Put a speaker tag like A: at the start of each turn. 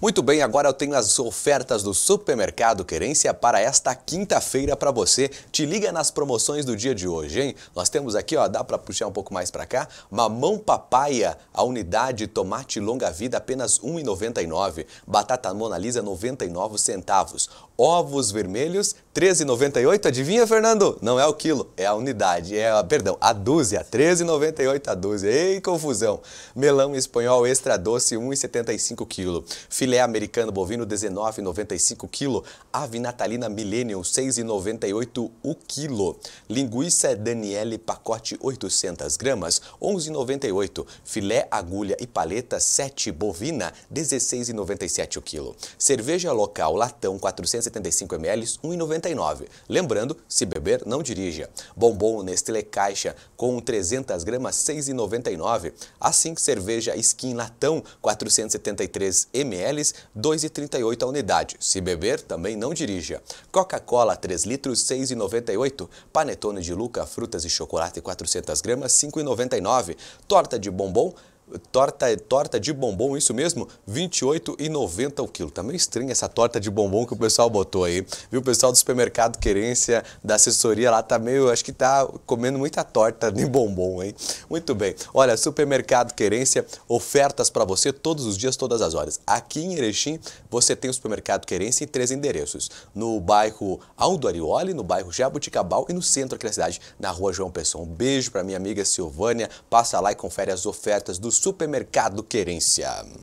A: Muito bem, agora eu tenho as ofertas do Supermercado Querência para esta quinta-feira para você. Te liga nas promoções do dia de hoje, hein? Nós temos aqui, ó, dá para puxar um pouco mais para cá, mamão papaya, a unidade tomate longa vida apenas R$ 1,99, batata Mona Lisa 99 centavos, ovos vermelhos 13,98, adivinha, Fernando? Não é o quilo, é a unidade, é, perdão, a dúzia, 13,98 a dúzia. Ei, confusão. Melão espanhol extra doce 1,75 quilo. Filé americano bovino 19,95 kg. Ave natalina millennium 6,98 o quilo. Linguiça Daniele pacote 800 gramas 11,98. Filé agulha e paleta 7 bovina 16,97 o quilo. Cerveja local latão 475 ml 1,99. Lembrando, se beber não dirija. Bombom Nestlé Caixa com 300 gramas 6,99. Assim cerveja skin latão 473 ml ml, 2,38 a unidade. Se beber, também não dirija. Coca-Cola 3 litros, 6,98. Panetone de Luca, frutas e chocolate 400 gramas, 5,99. Torta de bombom, Torta, torta de bombom, isso mesmo, R$ 28,90 o quilo. Tá meio estranha essa torta de bombom que o pessoal botou aí. Viu, o pessoal do supermercado Querência, da assessoria lá, tá meio, acho que tá comendo muita torta de bombom, hein? Muito bem. Olha, supermercado Querência, ofertas para você todos os dias, todas as horas. Aqui em Erechim, você tem o supermercado Querência em três endereços. No bairro Aldo Arioli, no bairro Jabuticabal e no centro aqui da cidade, na rua João Pessoa. Um beijo para minha amiga Silvânia. Passa lá e confere as ofertas dos supermercado Querência.